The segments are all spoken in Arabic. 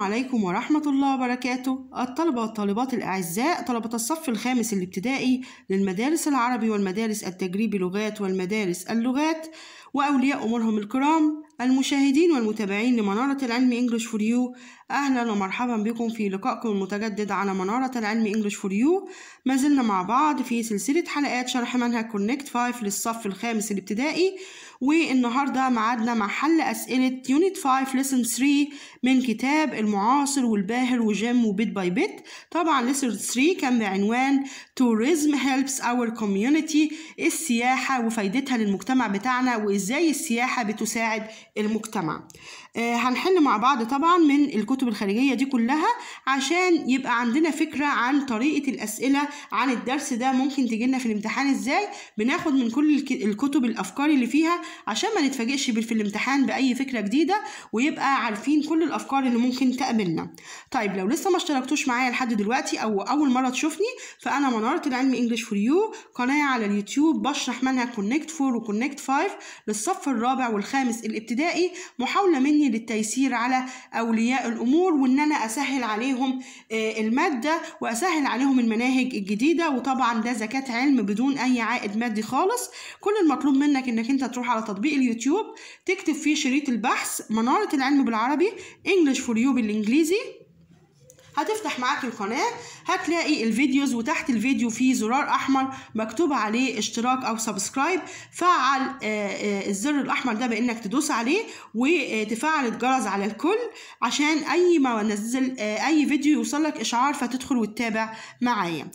عليكم ورحمة الله وبركاته الطلبة والطالبات الأعزاء طلبة الصف الخامس الابتدائي للمدارس العربي والمدارس التجريبي لغات والمدارس اللغات وأولياء أمورهم الكرام المشاهدين والمتابعين لمنارة العلم إنجلش فور يو أهلا ومرحبا بكم في لقائكم المتجدد على منارة العلم إنجلش فور يو ما زلنا مع بعض في سلسلة حلقات شرح منهج كونكت 5 للصف الخامس الابتدائي والنهارده معادنا مع حل اسئله يونت 5 ليسن 3 من كتاب المعاصر والباهر وجيم وبيت باي بيت طبعا ليسن 3 كان بعنوان tourism helps our community السياحه وفائدتها للمجتمع بتاعنا وازاي السياحه بتساعد المجتمع آه، هنحل مع بعض طبعا من الكتب الخارجية دي كلها عشان يبقى عندنا فكرة عن طريقة الأسئلة عن الدرس ده ممكن تجيلنا في الامتحان ازاي بناخد من كل الكتب الأفكار اللي فيها عشان ما نتفاجئش في الامتحان بأي فكرة جديدة ويبقى عارفين كل الأفكار اللي ممكن تقابلنا طيب لو لسه ما اشتركتوش معايا لحد دلوقتي أو أول مرة تشوفني فأنا منارة العلم انجلش فور يو قناة على اليوتيوب بشرح منهج كونكت فور وكونكت فايف للصف الرابع والخامس الابتدائي محاولة مني مني للتيسير على أولياء الأمور وإن أنا أسهل عليهم آه، المادة وأسهل عليهم المناهج الجديدة وطبعا ده زكاة علم بدون أي عائد مادي خالص كل المطلوب منك إنك أنت تروح على تطبيق اليوتيوب تكتب فيه شريط البحث منارة العلم بالعربي English for you بالإنجليزي هتفتح معاك القناه هتلاقي الفيديوز وتحت الفيديو في زرار احمر مكتوب عليه اشتراك او سبسكرايب فعل آه، آه، الزر الاحمر ده بانك تدوس عليه وتفعل الجرس على الكل عشان اي ما نزل آه، اي فيديو يوصلك اشعار فتدخل وتتابع معايا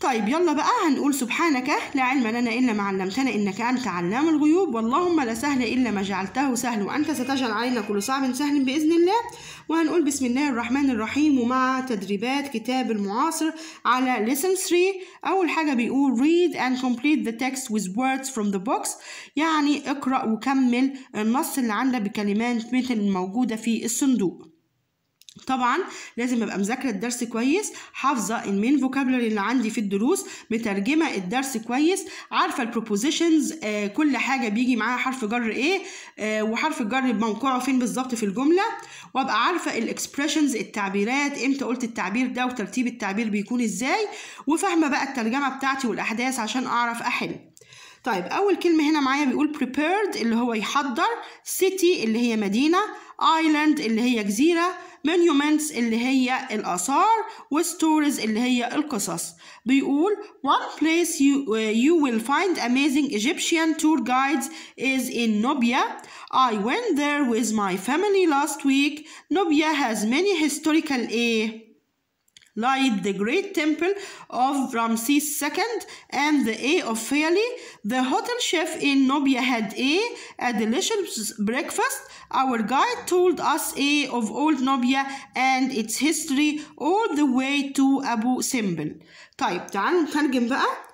طيب يلا بقى هنقول سبحانك لا علم لنا إلا ما علمتنا إنك أنت علام الغيوب واللهم لا سهل إلا ما جعلته سهل وأنت ستجعل علينا كل صعب سهل بإذن الله وهنقول بسم الله الرحمن الرحيم ومع تدريبات كتاب المعاصر على lesson 3 أول حاجة بيقول read and complete the text with words from the books يعني اقرأ وكمل النص اللي عندك بكلمات مثل الموجودة في الصندوق طبعا لازم ابقى مذاكره الدرس كويس حافظه المين فوكابلري اللي عندي في الدروس مترجمه الدرس كويس عارفه البروبوزيشنز آه كل حاجه بيجي معاها حرف جر ايه آه وحرف الجر موقعه فين بالظبط في الجمله وابقى عارفه الاكسبريشنز التعبيرات امتى قلت التعبير ده وترتيب التعبير بيكون ازاي وفاهمه بقى الترجمه بتاعتي والاحداث عشان اعرف احل طيب اول كلمه هنا معايا بيقول prepared اللي هو يحضر city اللي هي مدينه ايلاند اللي هي جزيرة monuments اللي هي الآثار وستوريز اللي هي القصص بيقول one place you, uh, you will find amazing Egyptian tour guides is in Nubia I went there with my family last week Nubia has many historical إيه eh, lied the great temple of Ramses II and the A of Feli. The hotel chef in Nubia had A, a delicious breakfast. Our guide told us A of old Nubia and its history all the way to Abu Simbel. طيب تعالوا نترجم بقى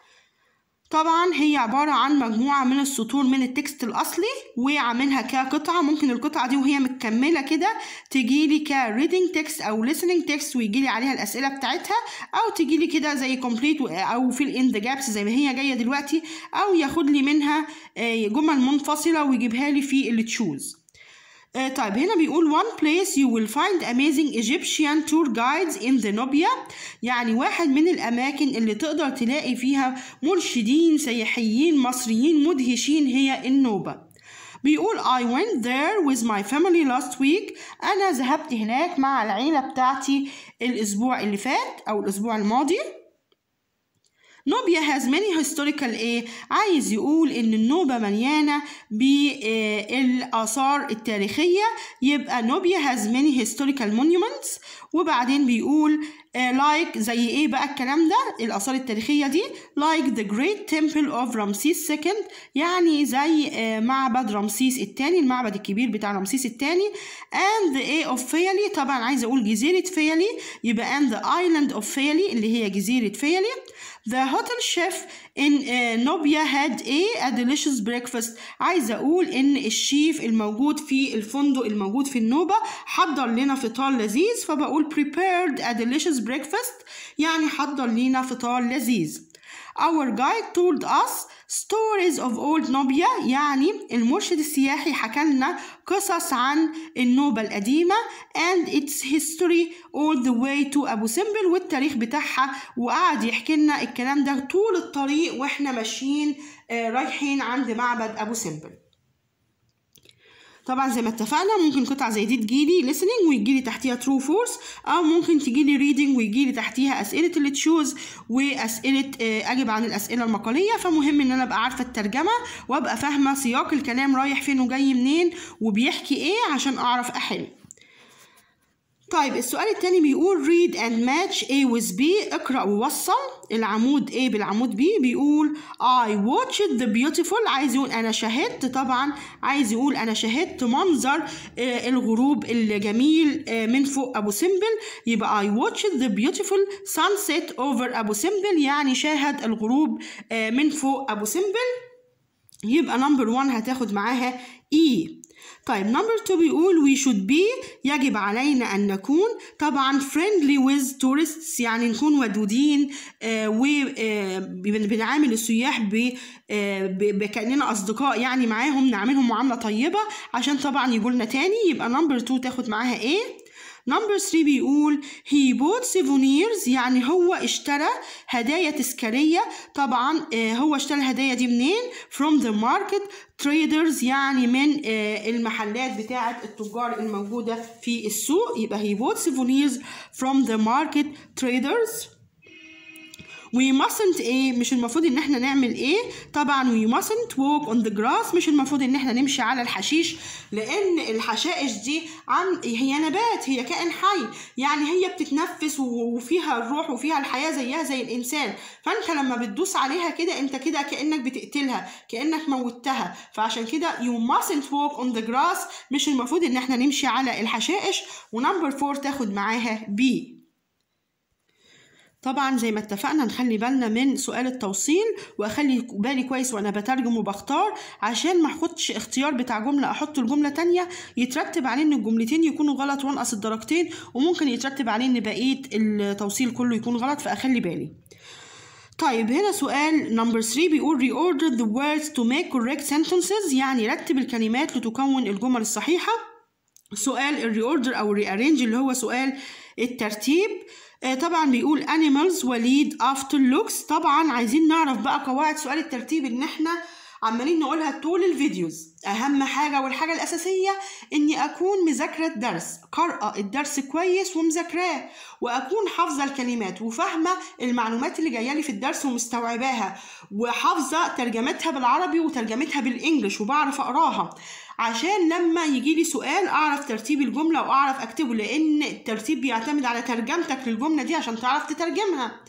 طبعا هي عبارة عن مجموعة من السطور من التكست الأصلي وعاملها كقطعة ممكن القطعة دي وهي متكملة كده تجيلي كريدنج تكست أو listening تكست ويجيلي عليها الأسئلة بتاعتها أو تجيلي كده زي كومبليت أو في الإند جابس زي ما هي جاية دلوقتي أو ياخد لي منها آه، جمل منفصلة ويجيبها لي في التشوز آه طيب هنا بيقول one place you will find amazing Egyptian tour guides in the Nubia يعني واحد من الأماكن اللي تقدر تلاقي فيها مرشدين سياحيين مصريين مدهشين هي النوبة بيقول I went there with my family last week أنا ذهبت هناك مع العيلة بتاعتي الأسبوع اللي فات أو الأسبوع الماضي نوبيا has many historical ايه عايز يقول ان النوبة مليانة بالاثار التاريخية يبقى نوبيا has many historical monuments وبعدين بيقول لايك آه، like زي ايه بقى الكلام ده الاثار التاريخيه دي لايك ذا جريت تمبل اوف رمسيس سكند يعني زي آه، معبد رمسيس الثاني المعبد الكبير بتاع رمسيس الثاني اند اي اوف فيالي طبعا عايزه اقول جزيره فيالي يبقى اند ذا ايلاند اوف فيالي اللي هي جزيره فيالي The hotel chef in uh, Nubia had a, a delicious breakfast عايزة أقول إن الشيف الموجود في الفندق الموجود في النوبة حضر لنا فطار لذيذ فبقول prepared a delicious breakfast يعني حضر لنا فطار لذيذ Our guide told us stories of old Nubia يعني المرشد السياحي حكى لنا قصص عن النوبة القديمة and its history all the way to أبو سمبل والتاريخ بتاعها وقعد يحكي لنا الكلام ده طول الطريق واحنا ماشيين آه، رايحين عند معبد أبو سمبل طبعا زي ما اتفقنا ممكن قطعه زي دي تجيلي listening ويجيلي تحتيها true فورس او ممكن تجيلي reading ويجيلي تحتيها اسئله اللي تشوز واسئله آه، اجب عن الاسئله المقاليه فمهم ان انا ابقى عارفه الترجمه وابقى فاهمه سياق الكلام رايح فين وجاي منين وبيحكي ايه عشان اعرف احل طيب السؤال التاني بيقول read and match A with B اقرأ ووصل العمود A بالعمود B بيقول I watched the beautiful عايز يقول أنا شاهدت طبعا عايز يقول أنا شاهدت منظر آه، الغروب الجميل آه، من فوق أبو سمبل يبقى I watched the beautiful sunset over أبو سمبل يعني شاهد الغروب آه، من فوق أبو سمبل يبقى نمبر 1 هتاخد معاها E طيب نمبر تو بيقول we should be يجب علينا أن نكون طبعا friendly with tourists يعني نكون ودودين آه، و وبنعامل آه، السياح آه، ب بكأننا أصدقاء يعني معاهم نعاملهم معاملة طيبة عشان طبعا يجوا لنا تاني يبقى نمبر تو تاخد معاها ايه نمبر 3 بيقول he bought souvenirs يعني هو اشترى هدايا تذكارية طبعا آه، هو اشترى الهدايا دي منين from the market traders يعني من آه، المحلات بتاعة التجار الموجودة في السوق يبقى he bought souvenirs from the market traders وي ماسنت ايه مش المفروض ان احنا نعمل ايه طبعا وي ماسنت ووك اون ذا جراس مش المفروض ان احنا نمشي على الحشيش لان الحشائش دي عن هي نبات هي كائن حي يعني هي بتتنفس وفيها الروح وفيها الحياه زيها زي الانسان فانت لما بتدوس عليها كده انت كده كانك بتقتلها كانك موتها فعشان كده يو ماسنت ووك اون ذا جراس مش المفروض ان احنا نمشي على الحشائش ونمبر 4 تاخد معاها بي طبعا زي ما اتفقنا نخلي بالنا من سؤال التوصيل واخلي بالي كويس وانا بترجم وبختار عشان ما احطش اختيار بتاع جمله احط الجمله تانية يترتب عليه ان الجملتين يكونوا غلط وانقص الدرجتين وممكن يترتب عليه ان بقيه التوصيل كله يكون غلط فاخلي بالي طيب هنا سؤال نمبر 3 بيقول reorder the words to make correct sentences يعني رتب الكلمات لتكون الجمل الصحيحة سؤال الريوردر أو الريارينج اللي هو سؤال الترتيب آه، طبعا بيقول animals وليد after looks طبعا عايزين نعرف بقى قواعد سؤال الترتيب ان احنا عمالين نقولها طول الفيديوز اهم حاجه والحاجه الاساسيه اني اكون مذاكره الدرس قارئه الدرس كويس ومذاكراه واكون حافظه الكلمات وفاهمه المعلومات اللي جايه لي في الدرس ومستوعباها وحافظه ترجمتها بالعربي وترجمتها بالانجلش وبعرف اقراها عشان لما يجي لي سؤال اعرف ترتيب الجمله واعرف اكتبه لان الترتيب بيعتمد على ترجمتك للجمله دي عشان تعرف تترجمها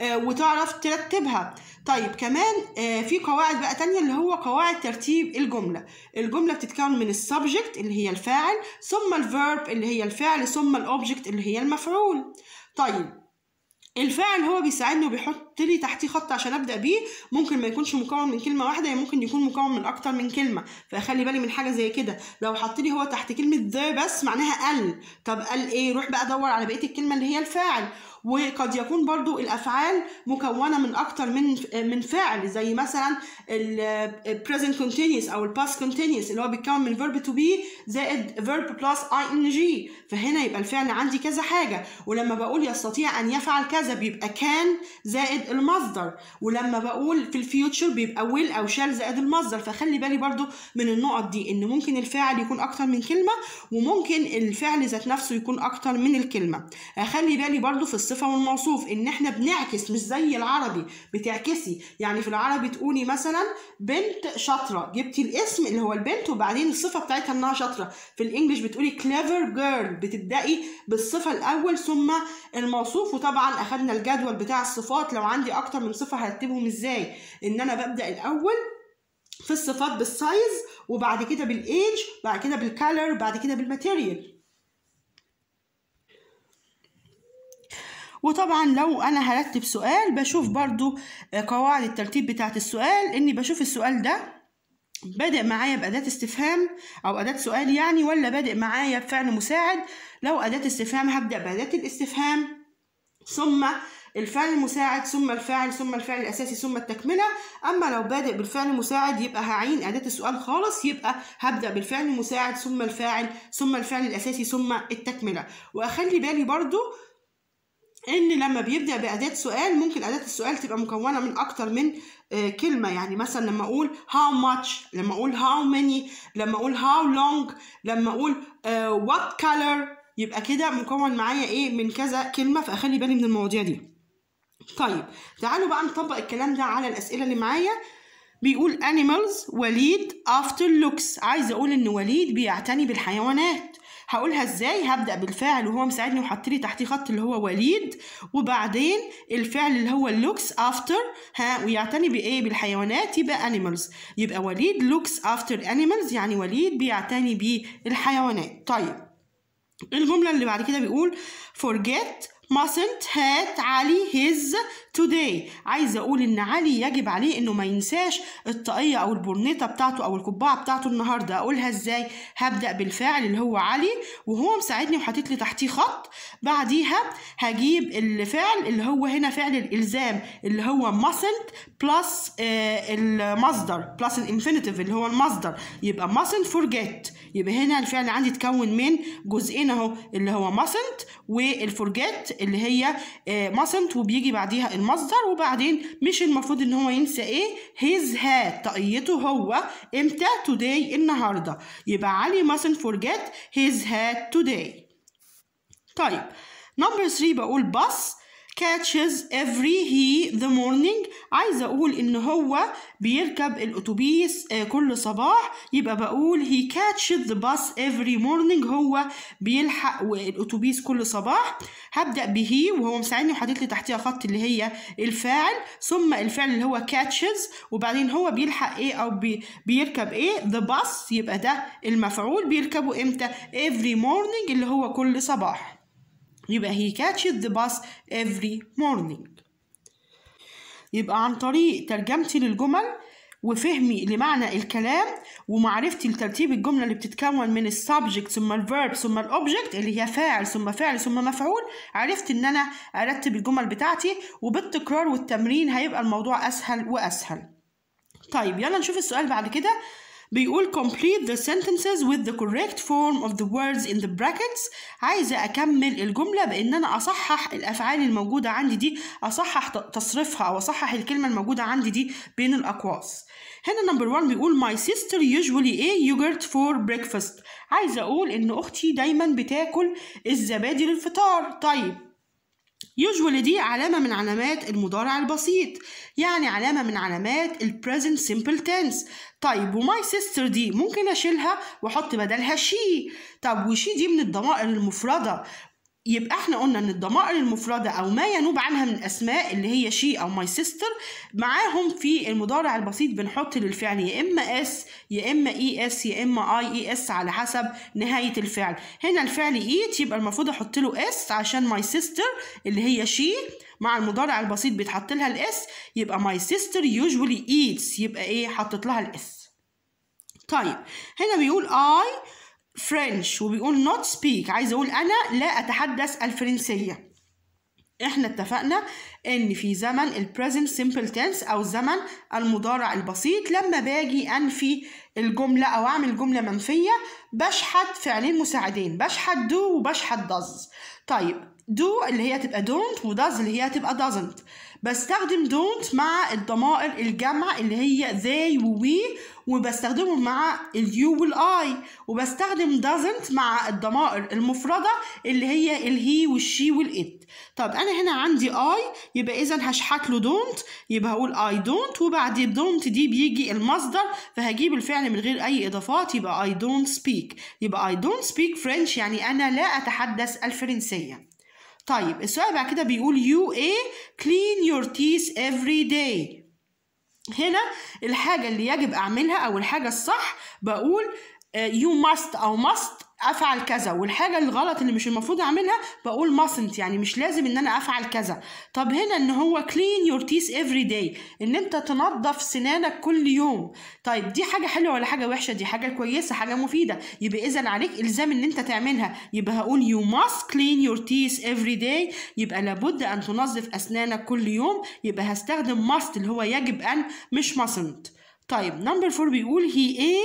آه، وتعرف ترتبها طيب كمان آه، في قواعد بقى تانية اللي هو قواعد ترتيب الجملة الجملة بتتكون من السبجكت اللي هي الفاعل ثم الفيرب اللي هي الفعل ثم الاوبجكت اللي هي المفعول طيب الفاعل هو بيساعدني وبيحط احط لي تحتيه خط عشان ابدا بيه ممكن ما يكونش مكون من كلمه واحده يعني ممكن يكون مكون من اكتر من كلمه فخلي بالي من حاجه زي كده لو حط لي هو تحت كلمه ذا بس معناها ال طب ال ايه روح بقى دور على بقيه الكلمه اللي هي الفاعل وقد يكون برضو الافعال مكونه من اكتر من من فاعل زي مثلا البريزنت كونتينوس او الباست كونتينوس اللي هو بيتكون من فيرب تو بي زائد فيرب اي ان جي فهنا يبقى الفعل عندي كذا حاجه ولما بقول يستطيع ان يفعل كذا بيبقى كان زائد زائد المصدر ولما بقول في الفيوتشر بيبقى ويل او شال زائد المصدر فخلي بالي برضو من النقط دي ان ممكن الفاعل يكون اكتر من كلمه وممكن الفعل ذات نفسه يكون اكتر من الكلمه اخلي بالي برضو في الصفه والموصوف ان احنا بنعكس مش زي العربي بتعكسي يعني في العربي تقولي مثلا بنت شاطره جبتي الاسم اللي هو البنت وبعدين الصفه بتاعتها انها شاطره في الانجليش بتقولي كليفر جيرل بتبداي بالصفه الاول ثم الموصوف وطبعا اخدنا الجدول بتاع الصفات لو عندي اكتر من صفه هرتبهم ازاي ان انا ببدا الاول في الصفات بالسايز وبعد كده بالايج بعد كده بالكالر بعد كده بالماتيريال وطبعا لو انا هرتب سؤال بشوف برضو آه، قواعد الترتيب بتاعه السؤال اني بشوف السؤال ده بادئ معايا بأداة استفهام أو أداة سؤال يعني ولا بادئ معايا بفعل مساعد لو أداة استفهام هبدأ بأداة الاستفهام ثم الفعل المساعد ثم الفاعل ثم الفعل الأساسي ثم التكملة أما لو بادئ بالفعل المساعد يبقى هعين أداة السؤال خالص يبقى هبدأ بالفعل المساعد ثم الفاعل ثم الفعل الأساسي ثم التكملة وأخلي بالي برضو ان لما بيبدا باداه سؤال ممكن اداه السؤال تبقى مكونه من اكتر من آه، كلمه يعني مثلا لما اقول how much لما اقول how many لما اقول how long لما اقول آه، what color يبقى كده مكون معايا ايه من كذا كلمه فاخلي بالي من المواضيع دي طيب تعالوا بقى نطبق الكلام ده على الأسئلة اللي معايا بيقول animals وليد after looks عايز أقول إن وليد بيعتني بالحيوانات هقولها ازاي هبدا بالفاعل وهو مساعدني وحط لي تحتيه خط اللي هو وليد وبعدين الفعل اللي هو اللوكس افتر ها ويعتني بايه بالحيوانات يبقى انيمالز يبقى وليد لوكس افتر انيمالز يعني وليد بيعتني بالحيوانات طيب الجمله اللي بعد كده بيقول forget mustn't hurt Ali his today عايزه اقول ان علي يجب عليه انه ما ينساش الطاقيه او البرنيطه بتاعته او القبعه بتاعته النهارده اقولها ازاي هبدا بالفعل اللي هو علي وهو مساعدني وحاطط لي تحتيه خط بعديها هجيب الفعل اللي هو هنا فعل الالزام اللي هو mustn't بلس آه، المصدر بلس الانفينيتيف اللي هو المصدر يبقى mustn't forget يبقى هنا الفعل عندي اتكون من جزئين اهو اللي هو mustn't والفورجيت اللي هي mustn't آه، وبيجي بعديها المصدر وبعدين مش المفروض ان هو ينسى ايه هيز هاد طاقيته هو امتى today النهارده يبقى علي mustn't forget his hat today طيب نمبر 3 بقول باص catches every he the morning عايزة أقول إن هو بيركب الأتوبيس آه، كل صباح يبقى بقول he catches the bus every morning هو بيلحق الأتوبيس كل صباح هبدأ بهي وهو مساعدني وحاطط لي تحتيها خط اللي هي الفاعل ثم الفعل اللي هو catches وبعدين هو بيلحق إيه أو بي بيركب إيه the bus يبقى ده المفعول بيركبه إمتى every morning اللي هو كل صباح يبقى he catches the bus every morning يبقى عن طريق ترجمتي للجمل وفهمي لمعنى الكلام ومعرفتي لترتيب الجملة اللي بتتكون من السبجكت ثم الفيرب ثم الاوبجكت اللي هي فاعل ثم فعل ثم مفعول عرفت ان انا ارتب الجمل بتاعتي وبالتكرار والتمرين هيبقى الموضوع اسهل واسهل طيب يلا نشوف السؤال بعد كده بيقول complete the sentences with the correct form of the words in the brackets عايزة أكمل الجملة بإن أنا أصحح الأفعال الموجودة عندي دي أصحح تصريفها أو أصحح الكلمة الموجودة عندي دي بين الأقواس هنا نمبر one بيقول my sister usually a yogurt for breakfast عايزة أقول إن أختي دايما بتاكل الزبادي للفطار طيب usually دي علامة من علامات المضارع البسيط يعني علامة من علامات ال present simple tense طيب وماي سيستر دي ممكن أشيلها وأحط بدلها شي طب وشي دي من الضمائر المفردة يبقى احنا قلنا ان الضمائر المفردة او ما ينوب عنها من اسماء اللي هي شي او ماي سيستر معاهم في المضارع البسيط بنحط للفعل يا اما اس يا اما اي e اس يا اما اي اي اس على حسب نهاية الفعل هنا الفعل ايت e يبقى المفروض احط له اس عشان ماي سيستر اللي هي شي مع المضارع البسيط بيتحط لها الاس يبقى ماي سيستر يوجولي ايتس يبقى ايه حطيت لها الاس طيب هنا بيقول اي فرنش وبيقول نوت سبيك عايز اقول انا لا اتحدث الفرنسيه احنا اتفقنا ان في زمن البريزنت سمبل تنس او زمن المضارع البسيط لما باجي انفي الجمله او اعمل جمله منفيه بشحت فعلين مساعدين بشحت دو وبشحت does طيب دو اللي هي تبقى دونت وداز اللي هي تبقى doesn't بستخدم دونت مع الضمائر الجمع اللي هي they و we وبستخدمهم مع اليو والاي وبستخدم doesn't مع الضمائر المفردة اللي هي الهي والشي والات طب انا هنا عندي اي يبقى اذا هشحت له دونت يبقى هقول اي دونت وبعد دونت دي بيجي المصدر فهجيب الفعل من غير اي اضافات يبقى اي دونت سبيك يبقى اي دونت سبيك فرنش يعني انا لا اتحدث الفرنسية طيب السؤال بعد كده بيقول يو a clean your teeth every day هنا الحاجة اللي يجب أعملها أو الحاجة الصح بقول يو آه، ماست أو ماست افعل كذا والحاجه الغلط اللي مش المفروض اعملها بقول mustn't يعني مش لازم ان انا افعل كذا طب هنا ان هو clean your teeth every day ان انت تنظف سنانك كل يوم طيب دي حاجه حلوه ولا حاجه وحشه دي حاجه كويسه حاجه مفيده يبقى اذا عليك الزام ان انت تعملها يبقى هقول you must clean your teeth every day يبقى لابد ان تنظف اسنانك كل يوم يبقى هستخدم must اللي هو يجب ان مش mustn't طيب نمبر 4 بيقول he ايه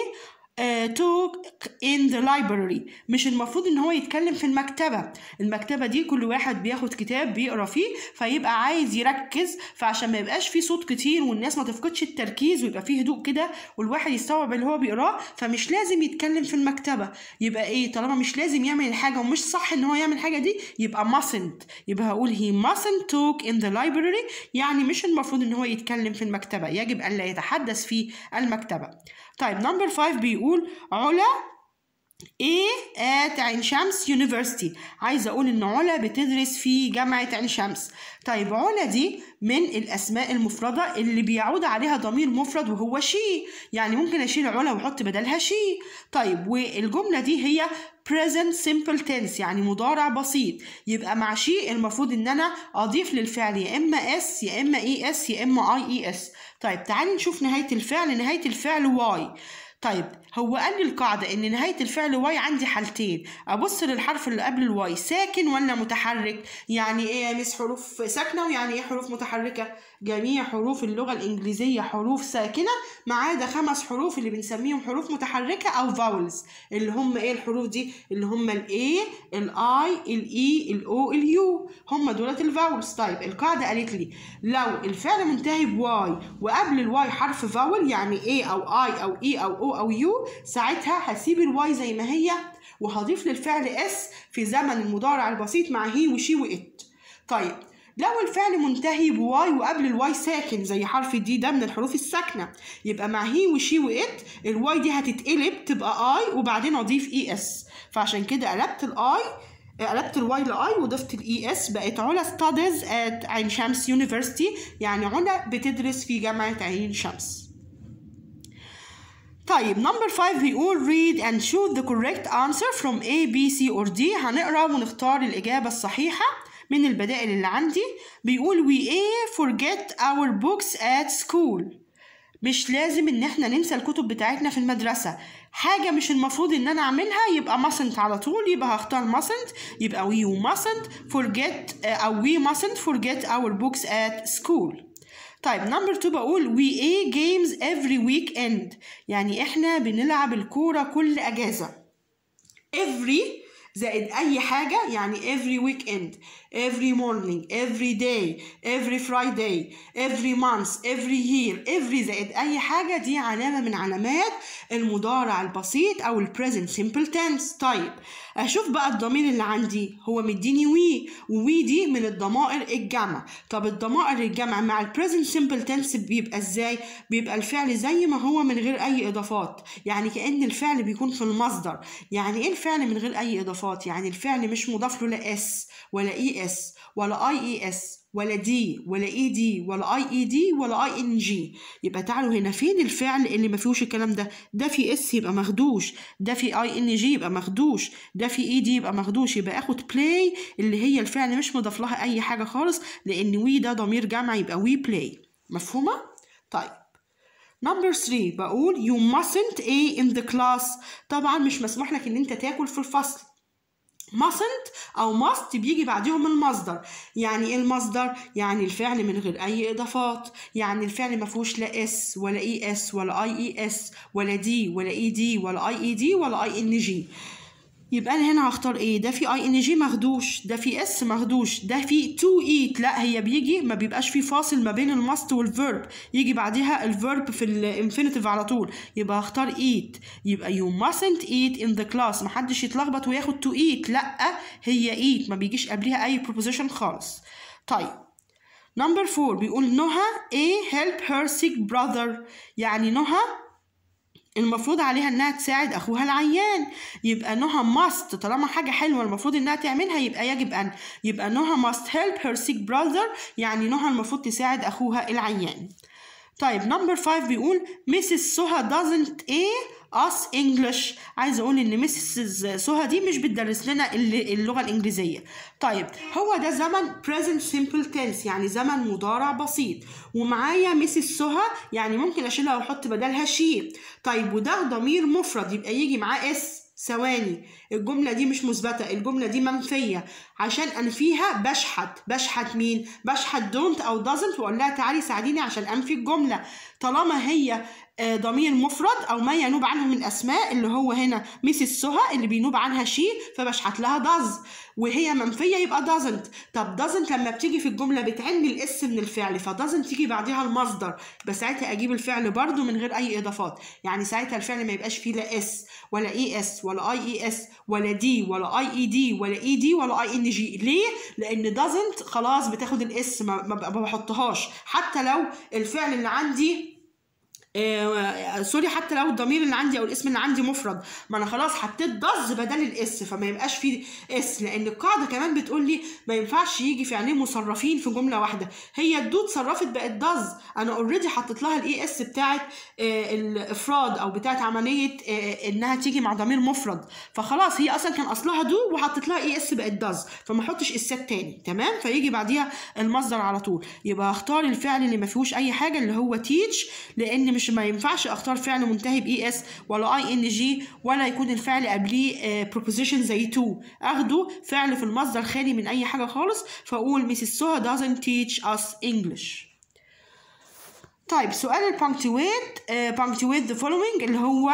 توك ان ذا لايبرري مش المفروض ان هو يتكلم في المكتبه المكتبه دي كل واحد بياخد كتاب بيقرا فيه فيبقى عايز يركز فعشان ما يبقاش فيه صوت كتير والناس ما تفقدش التركيز ويبقى فيه هدوء كده والواحد يستوعب اللي هو بيقراه فمش لازم يتكلم في المكتبه يبقى ايه طالما مش لازم يعمل الحاجه ومش صح ان هو يعمل الحاجه دي يبقى mustn't يبقى هقول هي mustn't talk in the library يعني مش المفروض ان هو يتكلم في المكتبه يجب الا يتحدث في المكتبه طيب نمبر 5 بيقول نقول علا ايه ات آه، عين شمس يونيفرسيتي عايزه اقول ان علا بتدرس في جامعه عين شمس طيب علا دي من الاسماء المفرده اللي بيعود عليها ضمير مفرد وهو شي يعني ممكن اشيل علا واحط بدلها شي طيب والجمله دي هي present simple tense يعني مضارع بسيط يبقى مع شيء المفروض ان انا اضيف للفعل يا اما اس يا اما اي اس يا اما اي اي اس طيب تعالي نشوف نهايه الفعل نهايه الفعل واي طيب هو قال لي القاعدة إن نهاية الفعل واي عندي حالتين أبص للحرف اللي قبل الواي ساكن ولا متحرك يعني إيه يا مس حروف ساكنة ويعني إيه حروف متحركة جميع حروف اللغة الإنجليزية حروف ساكنة ما عدا خمس حروف اللي بنسميهم حروف متحركة أو فاولز اللي هم إيه الحروف دي اللي هم الإي A ال I ال E O U هم دولت الفاولز طيب القاعدة قالت لي لو الفعل منتهي بواي وقبل الواي حرف فاول يعني A أو I أو E أو O او يو ساعتها هسيب الواي زي ما هي وهضيف للفعل اس في زمن المضارع البسيط مع هي وشي وات طيب لو الفعل منتهي بواي وقبل الواي ساكن زي حرف دي ده من الحروف الساكنه يبقى مع هي وشي وات الواي دي هتتقلب تبقى اي وبعدين اضيف اي e اس فعشان كده قلبت الاي قلبت الواي لاي وضفت الاي اس e بقت علا ستادز ات عين شمس يونيفرستي يعني علا بتدرس في جامعه عين شمس طيب نمبر 5 بيقول read and choose the correct answer from A, B, C or D هنقرا ونختار الإجابة الصحيحة من البدائل اللي عندي بيقول we A forget our books at school مش لازم ان احنا ننسى الكتب بتاعتنا في المدرسة حاجة مش المفروض ان انا اعملها يبقى mustn't على طول يبقى هختار mustn't يبقى we mustn't forget آه، او we mustn't forget our books at school طيب نمبر 2 بقول وي اي جيمز افري ويك اند يعني احنا بنلعب الكوره كل اجازه افري زائد اي حاجه يعني every weekend every morning every day every friday every month every year every زائد اي حاجه دي علامه من علامات المضارع البسيط او present simple tense طيب اشوف بقى الضمير اللي عندي هو مديني وي وي دي من الضمائر الجمع طب الضمائر الجمع مع البريزنت سمبل تنس بيبقى ازاي بيبقى الفعل زي ما هو من غير اي اضافات يعني كان الفعل بيكون في المصدر يعني ايه الفعل من غير اي اضافات المضافات يعني الفعل مش مضاف له لا اس ولا اي e اس ولا اي اي اس ولا دي ولا اي e دي ولا اي اي دي ولا اي ان جي يبقى تعالوا هنا فين الفعل اللي ما فيهوش الكلام ده ده في اس يبقى ماخدوش ده في اي ان جي يبقى ماخدوش ده في اي e دي يبقى ماخدوش يبقى اخد بلاي اللي هي الفعل مش مضاف لها اي حاجه خالص لان وي ده ضمير جمع يبقى وي بلاي مفهومه طيب نمبر 3 بقول you mustn't ايه in the class طبعا مش مسموح لك ان انت تاكل في الفصل mustn't أو must بيجي بعديهم المصدر يعني إيه المصدر؟ يعني الفعل من غير أي إضافات يعني الفعل ما فيهوش لا اس ولا اي e اس ولا اي اي اس ولا دي ولا اي e دي ولا اي اي دي ولا اي ان جي يبقى انا هنا هختار ايه ده في اي ان جي ماخدوش ده في اس ماخدوش ده في تو ايت e. لا هي بيجي ما بيبقاش في فاصل ما بين الماست والفيرب يجي بعديها الفيرب في الانفينيتيف على طول يبقى هختار ايت يبقى يو mustn't eat in the class محدش يتلخبط وياخد تو ايت لا هي ايت ما بيجيش قبلها اي بروبوزيشن خالص طيب نمبر فور بيقول نوها ايه هيلب هير سيك براذر يعني نوها المفروض عليها انها تساعد اخوها العيان يبقى نوها ماست طالما حاجه حلوه المفروض انها تعملها يبقى يجب ان يبقى نوها ماست هيلب هير سيك براذر يعني نوها المفروض تساعد اخوها العيان طيب نمبر 5 بيقول مسز سهى doesn't ايه us English عايز اقول ان مسز سهى دي مش بتدرس لنا اللغه الانجليزيه طيب هو ده زمن present simple tense يعني زمن مضارع بسيط ومعايا مسز سهى يعني ممكن اشيلها واحط بدلها شي طيب وده ضمير مفرد يبقى يجي معاه اس ثواني الجملة دي مش مثبتة الجملة دي منفية عشان أنفيها بشحت بشحت مين؟ بشحت دونت أو دازنت وأقول لها تعالي ساعديني عشان أنفي الجملة طالما هي آه، ضمير مفرد او ما ينوب عنه من اسماء اللي هو هنا ميسيس سهى اللي بينوب عنها شي فبشحت لها داز وهي منفيه يبقى دازنت طب دازنت لما بتيجي في الجمله بتعني الاس من الفعل فدازنت تيجي بعديها المصدر بس ساعتها اجيب الفعل برده من غير اي اضافات يعني ساعتها الفعل ما يبقاش فيه لا اس ولا اي اس ولا اي اي اس ولا دي ولا اي اي دي ولا اي دي ولا اي ان جي ليه لان دازنت خلاص بتاخد الاس ما بحطهاش حتى لو الفعل اللي عندي آه، سوري حتى لو الضمير اللي عندي او الاسم اللي عندي مفرد ما انا خلاص حطيت ضز بدل الاس فما يبقاش فيه اس لان القاعده كمان بتقول لي ما ينفعش يجي فعلين مصرفين في جمله واحده هي الدو اتصرفت بقت ضز انا اوريدي حطيت لها الاي اس بتاعه آه، الافراد او بتاعه عمليه آه، انها تيجي مع ضمير مفرد فخلاص هي اصلا كان اصلها دو وحطيت لها اي اس بقت ضز فما احطش اسات تاني تمام فيجي بعديها المصدر على طول يبقى اختار الفعل اللي ما فيهوش اي حاجه اللي هو تيتش لان مش ما ينفعش اختار فعل منتهي باي اس e ولا اي ان جي ولا يكون الفعل قبليه بروبوزيشن آه، زي تو اخده فعل في المصدر خالي من اي حاجه خالص فاقول ميسيس سوها doesn't teach us English طيب سؤال البانكتويت آه، بانكتويت ذا فولوينج اللي هو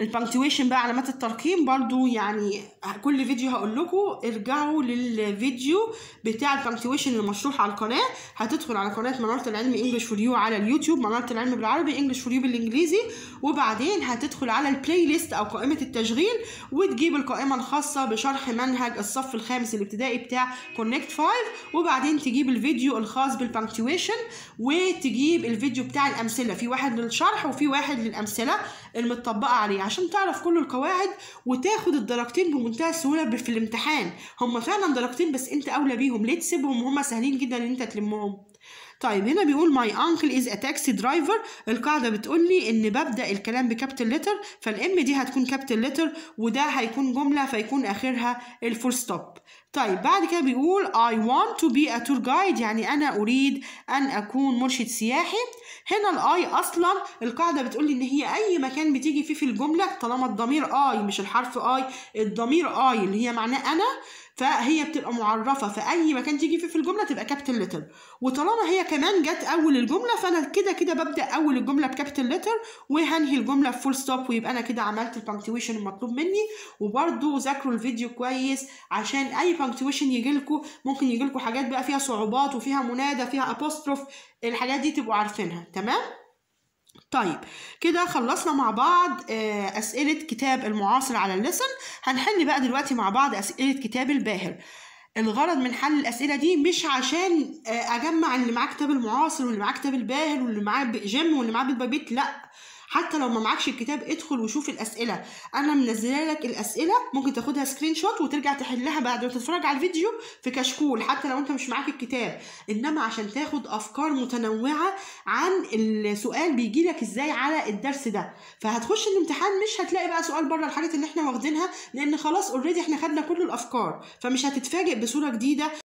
البنكتويشن بقى علامات الترقيم برضو يعني كل فيديو هقول لكم ارجعوا للفيديو بتاع البنكتويشن المشروح على القناه هتدخل على قناه مناره العلم انجلش فور يو على اليوتيوب مناره العلم بالعربي انجلش فور يو بالانجليزي وبعدين هتدخل على البلاي ليست او قائمه التشغيل وتجيب القائمه الخاصه بشرح منهج الصف الخامس الابتدائي بتاع كونكت 5 وبعدين تجيب الفيديو الخاص بالبنكتويشن وتجيب الفيديو بتاع الامثله في واحد للشرح وفي واحد للامثله المتطبقه عليه عشان تعرف كل القواعد وتاخد الدرجتين بمنتهى السهوله في الامتحان هم فعلا درجتين بس انت اولى بيهم ليه تسيبهم وهم سهلين جدا ان انت تلمهم طيب هنا بيقول ماي انكل از ا تاكسي درايفر القاعده بتقول لي ان ببدا الكلام بكابيتال ليتر فالام دي هتكون كابيتال ليتر وده هيكون جمله فيكون اخرها الفول ستوب طيب بعد كده بيقول I want to be a tour guide يعني أنا أريد أن أكون مرشد سياحي هنا الآي أصلا القاعدة بتقول لي إن هي أي مكان بتيجي فيه في الجملة طالما الضمير I مش الحرف I الضمير I اللي هي معناه أنا فهي بتبقى معرفه في اي مكان تيجي فيه في الجمله تبقى كابتن ليتر وطالما هي كمان جت اول الجمله فانا كده كده ببدا اول الجمله بكابتن ليتر وهنهي الجمله بفول ستوب ويبقى انا كده عملت البانكتويشن المطلوب مني وبرده ذاكروا الفيديو كويس عشان اي بانكتويشن يجي لكم ممكن يجي لكم حاجات بقى فيها صعوبات وفيها منادى فيها ابوستروف الحاجات دي تبقوا عارفينها تمام طيب كده خلصنا مع بعض آه، أسئلة كتاب المعاصر على اللسن هنحل بقى دلوقتي مع بعض أسئلة كتاب الباهر الغرض من حل الأسئلة دي مش عشان آه، أجمع اللي معاه كتاب المعاصر واللي معاه كتاب الباهر واللي معاه جيم واللي معاه بيت لأ حتى لو ما معكش الكتاب ادخل وشوف الاسئله انا منزله لك الاسئله ممكن تاخدها سكرين شوت وترجع تحلها بعد ما تتفرج على الفيديو في كشكول حتى لو انت مش معاك الكتاب انما عشان تاخد افكار متنوعه عن السؤال بيجي لك ازاي على الدرس ده فهتخش الامتحان مش هتلاقي بقى سؤال بره الحاجات اللي احنا واخدينها لان خلاص اوريدي احنا خدنا كل الافكار فمش هتتفاجئ بصوره جديده